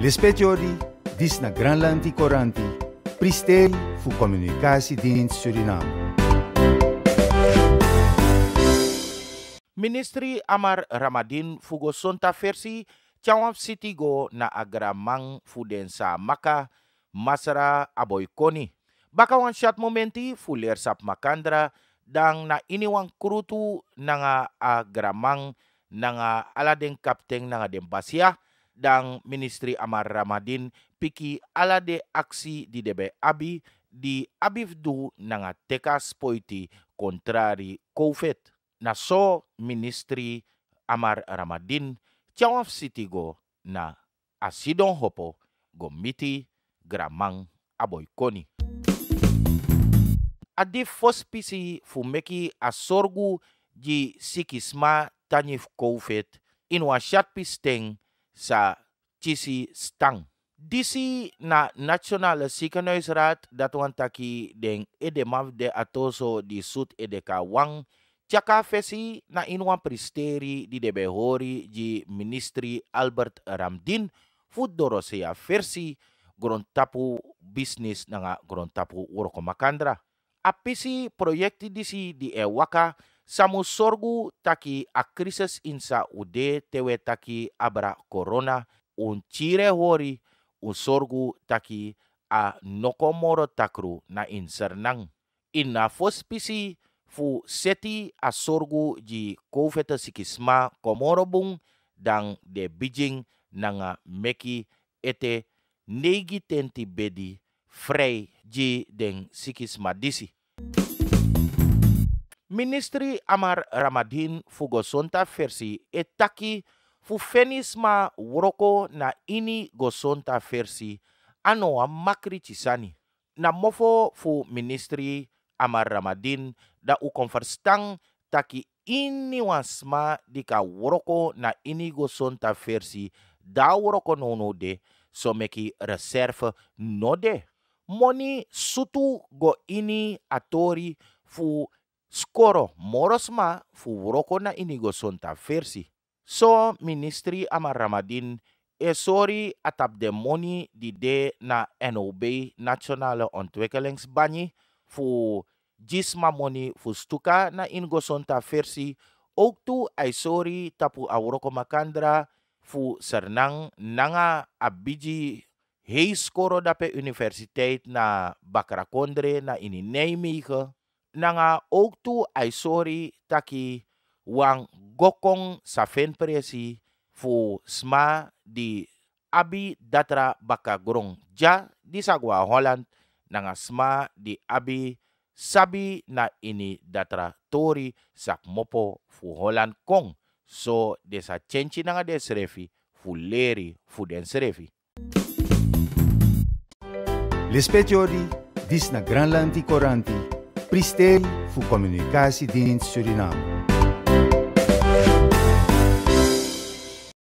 L-ispeċjori disna Granlanti Koranti, pristel fu komunikasi din Surinam. Ministri Amar Ramadin fugo sonta versi cawap sitigo na agramang fudensa maka masra koni. Bakawan syat momenti fulir sap makandra dang na iniwang krutu nanga agramang nanga aladeng kapteng nanga dempasya dang Ministri Amar Ramadin piki alade aksi di debe abi di abifdu nanga tekas poiti kontrari COVID. Na so Ministri Amar Ramadin cawaf sitigo na asidon hopo gomiti gramang aboykoni. Adi fospisi fumeki asorgu ji sikisma tanif COVID in washat pisteng sa Chisi Stang. Disi na national sikanoy sarat datuan taki deng edemav de atoso di sud edekawang Tsaka fesi na inuang pristeri di debehori di Ministry Albert Ramdin Fudorosia versi gruntapu Business na nga Grontapu Urko Makandra. Apisi proyekti disi di Ewaka Samu sorgu taki a krisis insa ude tewe taki abra corona. Un tire hori un sorgu taki a nokomoro takru na insernang. Inna fospisi fu seti a sorgu di kofeta sikisma komorobung dan de Beijing nanga meki ete negi tenti bedi frei ji den sikisma disi. Ministri Amar Ramadhin fugosonta versi e taki fu ma woroko na ini gosonta versi ano a makri Na mofo fu ministri Amar ramadin da u konverstang taki ini wansma dika woroko na ini gosonta versi da wroko nono de so meki reserve no de. Moni sutu go ini atori fu skoro morosma fu woroko na inigo sonta versi. So ministry ama Ramadin esori atap de moni di de na NOB Nationale Ontwikkelingsbanji fu jisma moni fu stuka na inigo sonta versi ook tu aisori tapu awroko makandra fu sernang nanga abiji hei skoro dape universiteit na Bakrakondre na ini Nijmegen nanga oktu tu ai sorry taki wang gokong sa fen presi fu sma di abi datra baka grong ja di sagwa Holland nanga sma di abi sabi na ini datra tori sak mopo fu Holland kong so desa cenci nanga desrefi fu leri fu den srefi. dis disna Granlanti koranti. Pristei fu comunicatie din Suriname.